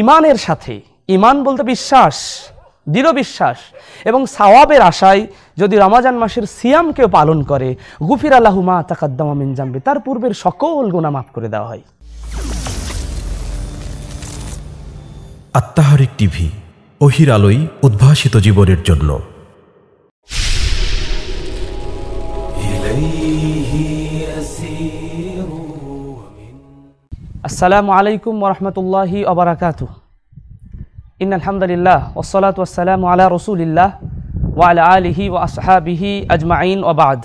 ইমানের সাথে ইমান বলতে বিশ্বাস দৃঢ় বিশ্বাস এবং সাওয়াবের আশায় যদি রমাজান মাসের সিয়াম কেউ পালন করে গুফির আল্লাহুমা তাকাদ্দামা মিনজাম্বি তার পূর্বের সকল গুণা মাফ করে দেওয়া হয় আত্মাহারিক টিভি অহির আলোয় উদ্ভাসিত জীবনের জন্য আসসালামু আলাইকুম ওরহমতুল্লাহি অবরাকাতু ইন আলহামদুলিল্লাহ ওসলাত ওসালাম আলা রসুলিল্লাহ ওয়ালা আলিহি ও আসহাবিহি আজমাইন ওবাদ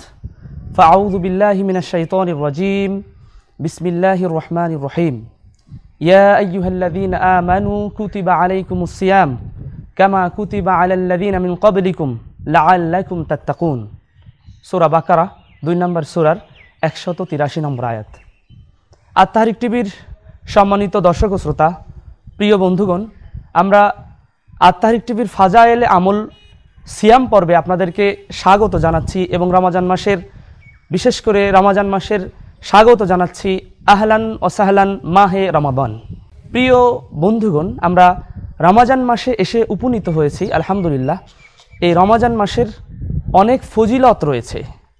ফাউদুবিল্লাহি মিনাশাইতন রাজিম বিসমিল্লাহ রহমান রহিম ইয়া আইয়ুহাল্লাদিন আমানু কুতিবা আলাইকুম সিয়াম কামা কুতিবা আলাল্লাদিন মিন কবলিকুম লাআল্লাকুম তাত্তাকুন সূরা বাকারা দুই নম্বর সূরার একশত তিরাশি নম্বর আয়াত আর তাহারিক টিভির সম্মানিত দর্শক ও শ্রোতা প্রিয় বন্ধুগণ আমরা আত্মারিক টিভির ফাজায়েল আমল সিয়াম পর্বে আপনাদেরকে স্বাগত জানাচ্ছি এবং রামাজান মাসের বিশেষ করে রামাজান মাসের স্বাগত জানাচ্ছি আহলান অসাহলান মাহে রমাবান প্রিয় বন্ধুগণ আমরা রামাজান মাসে এসে উপনীত হয়েছি আলহামদুলিল্লাহ এই রমাজান মাসের অনেক ফজিলত রয়েছে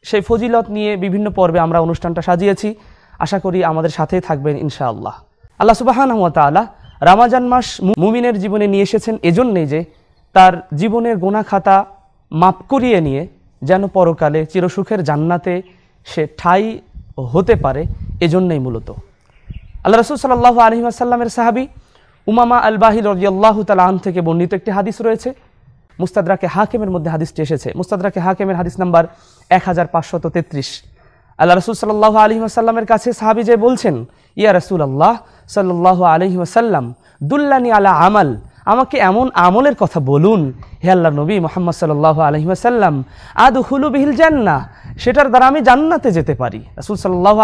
সেই ফজিলত নিয়ে বিভিন্ন পর্বে আমরা অনুষ্ঠানটা সাজিয়েছি আশা করি আমাদের সাথেই থাকবেন ইনশাআল্লাহ আল্লাহ সুবাহান তালা রামাজান মাস মুমিনের জীবনে নিয়ে এসেছেন এজন্যেই যে তার জীবনের গোনা খাতা মাপ করিয়ে নিয়ে যেন পরকালে চিরসুখের জান্নাতে সে ঠাই হতে পারে এজন্যই মূলত আল্লাহ রসুল সাল্লাহ আলহিম আসাল্লামের সাহাবি উমামা আলবাহি রজিয়াল্লাহ তালাহন থেকে বর্ণিত একটি হাদিস রয়েছে মুস্তাদরাকে হাকেমের মধ্যে হাদিসটি এসেছে মুস্তাদরাকে হাকেমের হাদিস নাম্বার এক হাজার পাঁচশত তেত্রিশ আল্লাহ রসুল সাল্লাহ আলহি আসাল্লামের কাছে সাহাবি যে বলছেন ইয়া রসুল আল্লাহ সাল্লাহ আলহি আসাল্লাম দুল্লানি আলা আমাল আমাকে এমন আমলের কথা বলুন হে আল্লাহ নবী মোহাম্মদ সাল্লাহ আসাল্লাম আদ হুলু বিহিল জান্না সেটার দ্বারা আমি জান্নাতে যেতে পারি রাসুল সাল্লাহ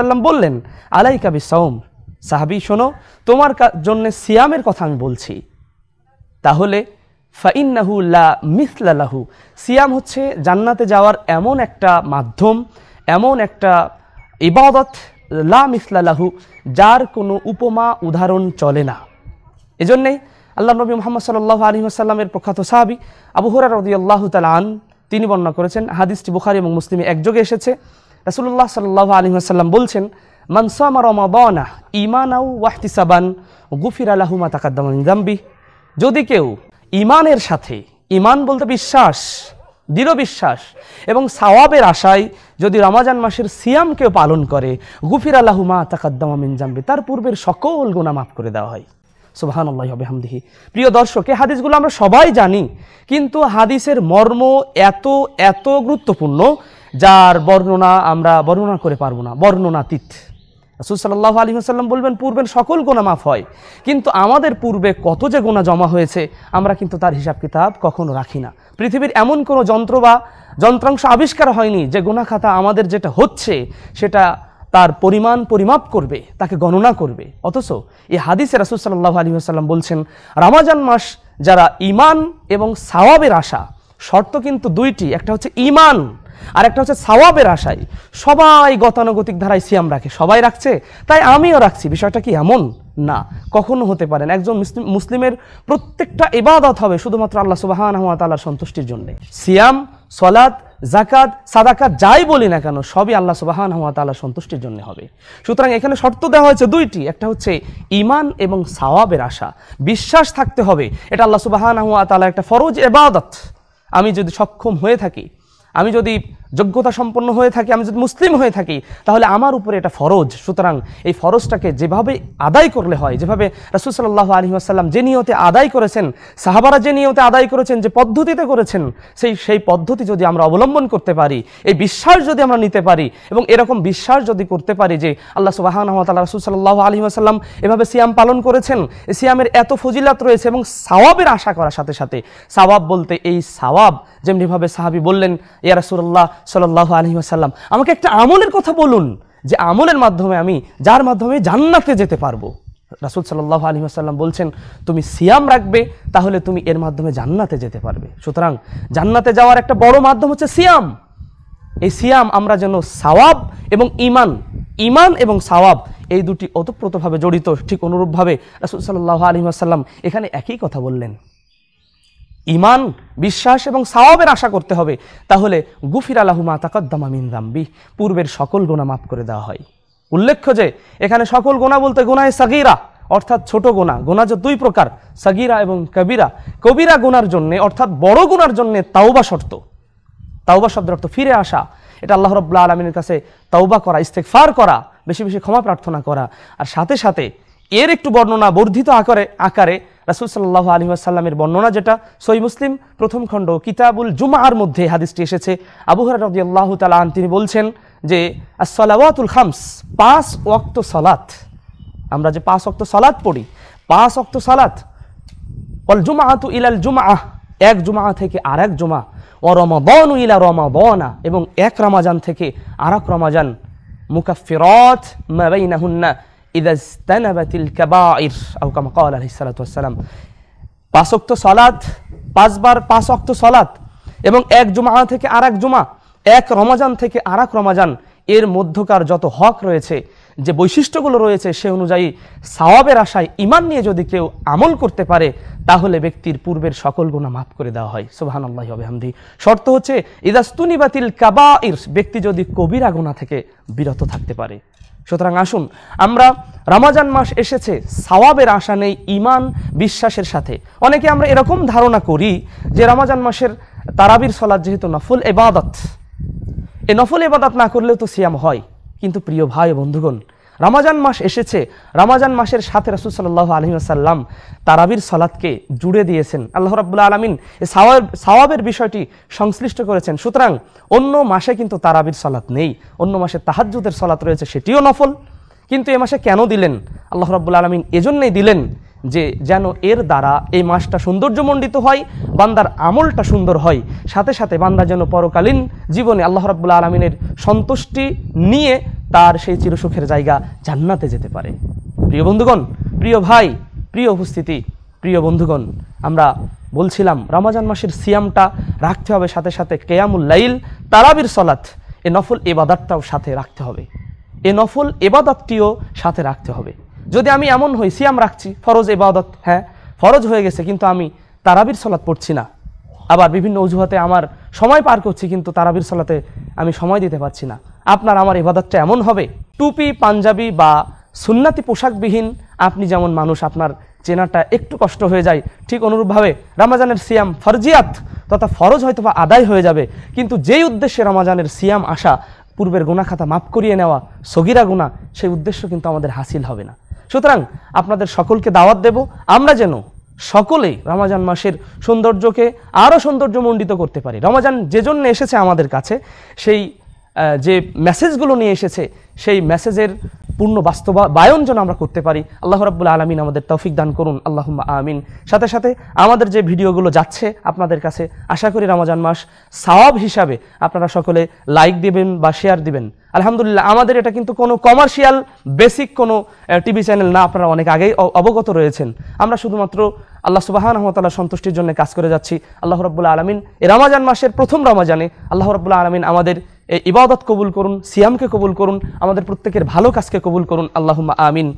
আসাল্লাম বললেন আলাই কাবি সৌম সাহাবি শোনো তোমার জন্য সিয়ামের কথা আমি বলছি তাহলে ফাইন্নাহু লা লাহু সিয়াম হচ্ছে জান্নাতে যাওয়ার এমন একটা মাধ্যম এমন একটা ইবাদত লাম ইসলালাহু যার কোনো উপমা উদাহরণ চলে না এজন্যেই আল্লাহ নবী মোহাম্মদ সাল্লাহ আলী আসাল্লামের প্রখ্যাত সাহাবি আবু হুরার আল্লাহ তালান তিনি বর্ণনা করেছেন হাদিসটি বুখারি এবং মুসলিমে একযোগে এসেছে রাসুল্লাহ সাল্লাহ আলী আসাল্লাম বলছেন মানসামা রমাদনা ইমানাউ ওয়াহতিসাবান গুফির আলাহুমা জাম্বি যদি কেউ ইমানের সাথে ইমান বলতে বিশ্বাস দৃঢ় বিশ্বাস এবং সাওয়াবের আশায় যদি রমাজান মাসের সিয়ামকেও পালন করে গুফির আল্লাহুমা তাকাদ্দামা মিনজাম্বি তার পূর্বের সকল গুণা মাফ করে দেওয়া হয় সুবাহান আল্লাহ হামদিহি প্রিয় দর্শক এই হাদিসগুলো আমরা সবাই জানি কিন্তু হাদিসের মর্ম এত এত গুরুত্বপূর্ণ যার বর্ণনা আমরা বর্ণনা করে পারবো না বর্ণনাতীত রাসুল সাল্লাহ আলী আসাল্লাম বলবেন পূর্বের সকল গোনা মাফ হয় কিন্তু আমাদের পূর্বে কত যে গোনা জমা হয়েছে আমরা কিন্তু তার হিসাব কিতাব কখনো রাখি না পৃথিবীর এমন কোনো যন্ত্র বা যন্ত্রাংশ আবিষ্কার হয়নি যে গোনা খাতা আমাদের যেটা হচ্ছে সেটা তার পরিমাণ পরিমাপ করবে তাকে গণনা করবে অথচ এই হাদিসে রাসুল সাল্লাহ আলী আসাল্লাম বলছেন রামাজান মাস যারা ইমান এবং সাওয়াবের আশা শর্ত কিন্তু দুইটি একটা হচ্ছে ইমান আর একটা হচ্ছে সাওয়াবের আশায় সবাই গতানুগতিক ধারায় সিয়াম রাখে সবাই রাখছে তাই আমিও রাখছি বিষয়টা কি এমন না কখনো হতে পারেন একজন মুসলিমের প্রত্যেকটা ইবাদত হবে শুধুমাত্র আল্লাহ সুবাহান তালার সন্তুষ্টির জন্য সিয়াম সলাদ জাকাত সাদাকাত যাই বলি না কেন সবই আল্লাহ সুবাহান হাওয়া তালা সন্তুষ্টির জন্য হবে সুতরাং এখানে শর্ত দেওয়া হয়েছে দুইটি একটা হচ্ছে ইমান এবং সাওয়াবের আশা বিশ্বাস থাকতে হবে এটা আল্লাহ সুবাহান হাওয়া তালা একটা ফরজ এবাদত আমি যদি সক্ষম হয়ে থাকি আমি যদি যোগ্যতা সম্পন্ন হয়ে থাকি আমি যদি মুসলিম হয়ে থাকি তাহলে আমার উপরে এটা ফরজ সুতরাং এই ফরজটাকে যেভাবে আদায় করলে হয় যেভাবে রসুলসাল্লাহ আলী আসাল্লাম যে নিয়তে আদায় করেছেন সাহাবারা যে নিয়তে আদায় করেছেন যে পদ্ধতিতে করেছেন সেই সেই পদ্ধতি যদি আমরা অবলম্বন করতে পারি এই বিশ্বাস যদি আমরা নিতে পারি এবং এরকম বিশ্বাস যদি করতে পারি যে আল্লাহ সুবাহানহতাল্লাহ রসুলসাল্লাহ আলী আসাল্লাম এভাবে সিয়াম পালন করেছেন এই সিয়ামের এত ফজিলাত রয়েছে এবং সাওয়াবের আশা করার সাথে সাথে সাওয়াব বলতে এই সাওয়াব যেমনিভাবে সাহাবি বললেন ইয়ারসুল্লাহ রাসুল্লাহ সাল্লাহ আলহি আসাল্লাম আমাকে একটা আমলের কথা বলুন যে আমলের মাধ্যমে আমি যার মাধ্যমে জান্নাতে যেতে পারবো রাসুল সাল্লাহ আলী আসাল্লাম বলছেন তুমি সিয়াম রাখবে তাহলে তুমি এর মাধ্যমে জান্নাতে যেতে পারবে সুতরাং জান্নাতে যাওয়ার একটা বড় মাধ্যম হচ্ছে সিয়াম এই সিয়াম আমরা যেন সাওয়াব এবং ইমান ইমান এবং সাওয়াব এই দুটি ওতপ্রোতভাবে জড়িত ঠিক অনুরূপভাবে রাসুল সাল্লাহ আলহিম আসাল্লাম এখানে একই কথা বললেন ইমান বিশ্বাস এবং সাওয়াবের আশা করতে হবে তাহলে গুফির আলাহুমা তাকদ্দামা মিন পূর্বের সকল গোনা মাফ করে দেওয়া হয় উল্লেখ্য যে এখানে সকল গোনা বলতে গোনায় সাগিরা অর্থাৎ ছোট গোনা গোনা যে দুই প্রকার সাগিরা এবং কবিরা কবিরা গোনার জন্যে অর্থাৎ বড় গোনার জন্যে তাওবা শর্ত তাওবা শব্দের অর্থ ফিরে আসা এটা আল্লাহ রব্লা আলমিনের কাছে তাওবা করা ইস্তেকফার করা বেশি বেশি ক্ষমা প্রার্থনা করা আর সাথে সাথে এর একটু বর্ণনা বর্ধিত আকারে আকারে রাসুল সাল্লাহ আলী আসাল্লামের বর্ণনা যেটা সই মুসলিম প্রথম খণ্ড কিতাবুল জুমার মধ্যে হাদিসটি এসেছে আবুহর রদি আল্লাহ তালান তিনি বলছেন যে আসলাওয়াতুল খামস পাঁচ ওয়াক্ত সালাত আমরা যে পাঁচ অক্ত সালাত পড়ি পাঁচ অক্ত সালাত অল জুমাহাতু ইলাল জুমাহ এক জুমাহ থেকে আর এক জুমা ও রমাবন ইলা রমাবনা এবং এক রমাজান থেকে আর এক রমাজান মুকাফিরত মাবাইনাহুন্না ইদাস্তানাবাতিল কাবাইর আউকাম কাল আলহি সালাতাম পাঁচক্ত সলাদ পাঁচবার পাঁচক্ত সলাত এবং এক জুমা থেকে আর এক জুমা এক রমাজান থেকে আর এক রমাজান এর মধ্যকার যত হক রয়েছে যে বৈশিষ্ট্যগুলো রয়েছে সে অনুযায়ী সাওয়াবের আশায় ইমান নিয়ে যদি কেউ আমল করতে পারে তাহলে ব্যক্তির পূর্বের সকল গুণা মাফ করে দেওয়া হয় সোহান আল্লাহ আবহামদি শর্ত হচ্ছে ইদাস্তুনি বাতিল কাবা ব্যক্তি যদি কবিরা গুণা থেকে বিরত থাকতে পারে সুতরাং আসুন আমরা রামাজান মাস এসেছে সাওয়াবের আশা নেই ইমান বিশ্বাসের সাথে অনেকে আমরা এরকম ধারণা করি যে রামাজান মাসের তারাবির সলাদ যেহেতু নফল এবাদত এ নফল এবাদত না করলেও তো সিয়াম হয় কিন্তু প্রিয় ভাই বন্ধুগণ রামাজান মাস এসেছে রামাজান মাসের সাথে রাসুল সাল্লাহ আলহিমসাল্লাম তারাবির সলাদকে জুড়ে দিয়েছেন আল্লাহ রাবুল্লাহ আলমিন এই সাওয়াব সাওয়াবের বিষয়টি সংশ্লিষ্ট করেছেন সুতরাং অন্য মাসে কিন্তু তারাবির সলাদ নেই অন্য মাসে তাহাজুদের সলাৎ রয়েছে সেটিও নফল কিন্তু এ মাসে কেন দিলেন আল্লাহ রাবুল্লা আলমিন এজন্যই দিলেন যে যেন এর দ্বারা এই মাসটা সৌন্দর্যমণ্ডিত হয় বান্দার আমলটা সুন্দর হয় সাথে সাথে বান্দা যেন পরকালীন জীবনে আল্লাহ রাবুল্লাহ আলমিনের সন্তুষ্টি নিয়ে তার সেই চিরসুখের জায়গা জান্নাতে যেতে পারে প্রিয় বন্ধুগণ প্রিয় ভাই প্রিয় উপস্থিতি প্রিয় বন্ধুগণ আমরা বলছিলাম রমাজান মাসের সিয়ামটা রাখতে হবে সাথে সাথে কেয়ামুল লাইল তারাবির সলাত এ নফল এবাদাতটাও সাথে রাখতে হবে এ নফল এবাদতটিও সাথে রাখতে হবে যদি আমি এমন হই সিয়াম রাখছি ফরজ এবাদত হ্যাঁ ফরজ হয়ে গেছে কিন্তু আমি তারাবির সলাত পড়ছি না আবার বিভিন্ন অজুহাতে আমার সময় পার করছি কিন্তু তারাবির সলাতে আমি সময় দিতে পারছি না আপনার আমার ইবাদতটা এমন হবে টুপি পাঞ্জাবি বা সুন্নাতি পোশাকবিহীন আপনি যেমন মানুষ আপনার চেনাটা একটু কষ্ট হয়ে যায় ঠিক অনুরূপভাবে রামাজানের সিয়াম ফরজিয়াত তথা ফরজ হয়তো বা আদায় হয়ে যাবে কিন্তু যেই উদ্দেশ্যে রামাজানের সিয়াম আসা পূর্বের গুণাখাতা মাফ করিয়ে নেওয়া সগিরা গুণা সেই উদ্দেশ্য কিন্তু আমাদের হাসিল হবে না সুতরাং আপনাদের সকলকে দাওয়াত দেব আমরা যেন সকলেই রমাজান মাসের সৌন্দর্যকে আরও সৌন্দর্যমণ্ডিত করতে পারি রমাজান যে জন্য এসেছে আমাদের কাছে সেই যে মেসেজগুলো নিয়ে এসেছে সেই মেসেজের পূর্ণ বাস্তবায়ন যেন আমরা করতে পারি আল্লাহ রাবুল আলমিন আমাদের তৌফিক দান করুন আল্লাহ আমিন সাথে সাথে আমাদের যে ভিডিওগুলো যাচ্ছে আপনাদের কাছে আশা করি রামাজান মাস সাওয়াব হিসাবে আপনারা সকলে লাইক দিবেন বা শেয়ার দিবেন আলহামদুলিল্লাহ আমাদের এটা কিন্তু কোনো কমার্শিয়াল বেসিক কোনো টিভি চ্যানেল না আপনারা অনেক আগেই অবগত রয়েছেন আমরা শুধুমাত্র আল্লাহ সুবাহান আহমতাল্লাহ সন্তুষ্টির জন্য কাজ করে যাচ্ছি আল্লাহ রবুল্লা আলমিন এ রামাজান মাসের প্রথম রামাজানে আল্লাহ রবুল্লা আলমিন আমাদের এই ইবাদত কবুল করুন সিয়ামকে কবুল করুন আমাদের প্রত্যেকের ভালো কাজকে কবুল করুন আল্লাহ আমিন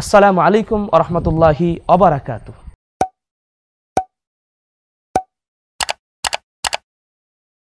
আসসালামু আলাইকুম আ রহমতুল্লাহি